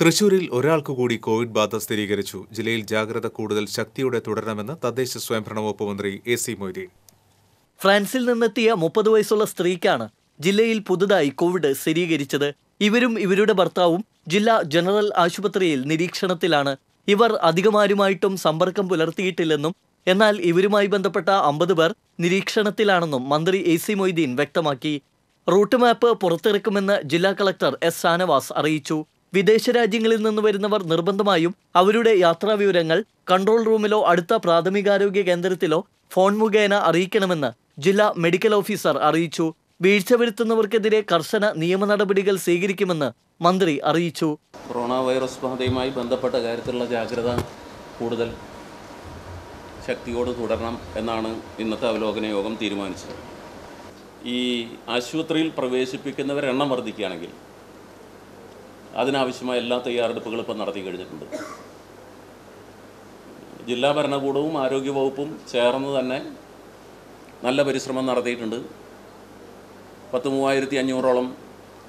തൃശൂരിൽ ഒരാൾക്ക് കൂടി കോവിഡ് ബാധ സ്ഥിരീകരിച്ചു ജില്ലയിൽ ജാഗ്രത കൂടുതൽ ശക്തിയോടെ തുടരണമെന്ന് തദ്ദേശ സ്വയംഭരണ വകുപ്പ് മന്ത്രി എ സി മൊയ്തീൻ ഫ്രാൻസിൽ നിന്നെത്തിയ മുപ്പത് വയസ്സുള്ള സ്ത്രീക്കാണ് ജില്ലയിൽ പുതുതായി കോവിഡ് സ്ഥിരീകരിച്ചത് ഇവരും ഇവരുടെ ഭർത്താവും ജില്ലാ ജനറൽ ആശുപത്രിയിൽ നിരീക്ഷണത്തിലാണ് ഇവർ അധികമാരുമായിട്ടും സമ്പർക്കം പുലർത്തിയിട്ടില്ലെന്നും എന്നാൽ ഇവരുമായി ബന്ധപ്പെട്ട അമ്പത് പേർ നിരീക്ഷണത്തിലാണെന്നും മന്ത്രി എ സി മൊയ്തീൻ വ്യക്തമാക്കി റൂട്ട് മാപ്പ് പുറത്തിറക്കുമെന്ന് ജില്ലാ കളക്ടർ എസ് ഷാനവാസ് അറിയിച്ചു വിദേശ രാജ്യങ്ങളിൽ നിന്ന് വരുന്നവർ നിർബന്ധമായും അവരുടെ യാത്രാ വിവരങ്ങൾ കൺട്രോൾ റൂമിലോ അടുത്ത പ്രാഥമികാരോഗ്യ കേന്ദ്രത്തിലോ ഫോൺ മുഖേന അറിയിക്കണമെന്ന് ജില്ലാ മെഡിക്കൽ ഓഫീസർ അറിയിച്ചു വീഴ്ച വരുത്തുന്നവർക്കെതിരെ കർശന നിയമ നടപടികൾ സ്വീകരിക്കുമെന്ന് മന്ത്രി അറിയിച്ചു കൊറോണ വൈറസ് ബാധയുമായി ബന്ധപ്പെട്ട കാര്യത്തിലുള്ള ജാഗ്രത കൂടുതൽ ശക്തിയോട് തുടരണം എന്നാണ് ഇന്നത്തെ അവലോകന യോഗം തീരുമാനിച്ചത് ഈ ആശുപത്രിയിൽ പ്രവേശിപ്പിക്കുന്നവരെണ്ണം വർദ്ധിക്കുകയാണെങ്കിൽ അതിനാവശ്യമായ എല്ലാ തയ്യാറെടുപ്പുകളും ഇപ്പം നടത്തി കഴിഞ്ഞിട്ടുണ്ട് ജില്ലാ ഭരണകൂടവും ആരോഗ്യവകുപ്പും ചേർന്ന് തന്നെ നല്ല പരിശ്രമം നടത്തിയിട്ടുണ്ട് പത്ത് മൂവായിരത്തി അഞ്ഞൂറോളം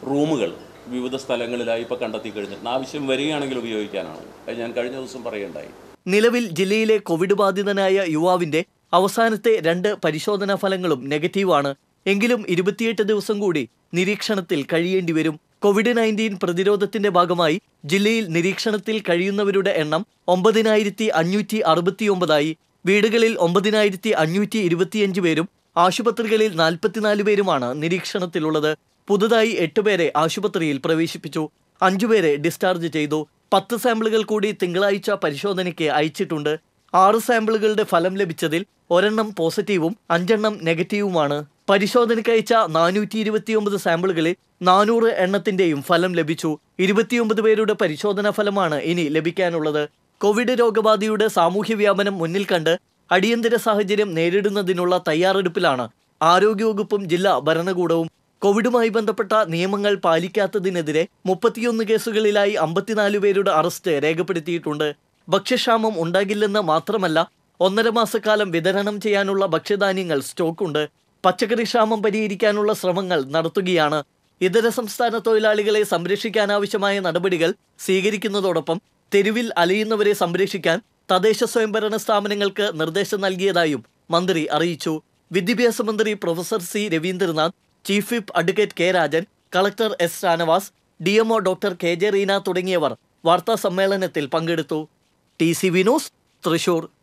റൂമുകൾ വിവിധ സ്ഥലങ്ങളിലായി ഇപ്പോൾ കണ്ടെത്തി കഴിഞ്ഞിട്ടുണ്ട് ആവശ്യം വരികയാണെങ്കിൽ ഉപയോഗിക്കാനാണ് ഞാൻ കഴിഞ്ഞ ദിവസം പറയുണ്ടായി നിലവിൽ ജില്ലയിലെ കോവിഡ് ബാധിതനായ യുവാവിന്റെ അവസാനത്തെ രണ്ട് പരിശോധനാ ഫലങ്ങളും നെഗറ്റീവാണ് എങ്കിലും ഇരുപത്തിയെട്ട് ദിവസം കൂടി നിരീക്ഷണത്തിൽ കഴിയേണ്ടി വരും കോവിഡ് നയൻറ്റീൻ പ്രതിരോധത്തിന്റെ ഭാഗമായി ജില്ലയിൽ നിരീക്ഷണത്തിൽ കഴിയുന്നവരുടെ എണ്ണം ഒമ്പതിനായിരത്തി അഞ്ഞൂറ്റി അറുപത്തിയൊമ്പതായി വീടുകളിൽ ഒമ്പതിനായിരത്തി അഞ്ഞൂറ്റി ഇരുപത്തിയഞ്ച് പേരും ആശുപത്രികളിൽ നാൽപ്പത്തിനാല് പേരുമാണ് നിരീക്ഷണത്തിലുള്ളത് പുതുതായി എട്ടുപേരെ ആശുപത്രിയിൽ പ്രവേശിപ്പിച്ചു അഞ്ചുപേരെ ഡിസ്ചാർജ് ചെയ്തു പത്ത് സാമ്പിളുകൾ കൂടി തിങ്കളാഴ്ച പരിശോധനയ്ക്ക് അയച്ചിട്ടുണ്ട് ആറ് സാമ്പിളുകളുടെ ഫലം ലഭിച്ചതിൽ ഒരെണ്ണം പോസിറ്റീവും അഞ്ചെണ്ണം നെഗറ്റീവുമാണ് പരിശോധനയ്ക്ക് അയച്ച നാനൂറ്റി ഇരുപത്തിയൊമ്പത് സാമ്പിളുകളിൽ നാനൂറ് എണ്ണത്തിന്റെയും ഫലം ലഭിച്ചു ഇരുപത്തിയൊമ്പത് പേരുടെ പരിശോധനാ ഫലമാണ് ഇനി ലഭിക്കാനുള്ളത് കോവിഡ് രോഗബാധയുടെ സാമൂഹ്യ വ്യാപനം മുന്നിൽ കണ്ട് അടിയന്തര സാഹചര്യം നേരിടുന്നതിനുള്ള തയ്യാറെടുപ്പിലാണ് ആരോഗ്യവകുപ്പും ജില്ലാ ഭരണകൂടവും കോവിഡുമായി ബന്ധപ്പെട്ട നിയമങ്ങൾ പാലിക്കാത്തതിനെതിരെ മുപ്പത്തിയൊന്ന് കേസുകളിലായി അമ്പത്തിനാല് പേരുടെ അറസ്റ്റ് രേഖപ്പെടുത്തിയിട്ടുണ്ട് ഭക്ഷ്യക്ഷാമം ഉണ്ടാകില്ലെന്ന് മാത്രമല്ല ഒന്നര മാസക്കാലം വിതരണം ചെയ്യാനുള്ള ഭക്ഷ്യധാന്യങ്ങൾ സ്റ്റോക്കുണ്ട് പച്ചക്കറി ക്ഷാമം പരിഹരിക്കാനുള്ള ശ്രമങ്ങൾ നടത്തുകയാണ് ഇതര സംസ്ഥാന തൊഴിലാളികളെ സംരക്ഷിക്കാനാവശ്യമായ നടപടികൾ സ്വീകരിക്കുന്നതോടൊപ്പം തെരുവിൽ അലയുന്നവരെ സംരക്ഷിക്കാൻ തദ്ദേശ സ്വയംഭരണ സ്ഥാപനങ്ങൾക്ക് നിർദ്ദേശം നൽകിയതായും മന്ത്രി അറിയിച്ചു വിദ്യാഭ്യാസ മന്ത്രി professor C Raveendranath chief whip advocate K Rajan collector S Shanavas D MO doctor K J Reena തുടങ്ങിയവർ വാർത്താ സമ്മേളനത്തിൽ പങ്കെടുത്തു ടി സി വിനോസ് തൃശൂർ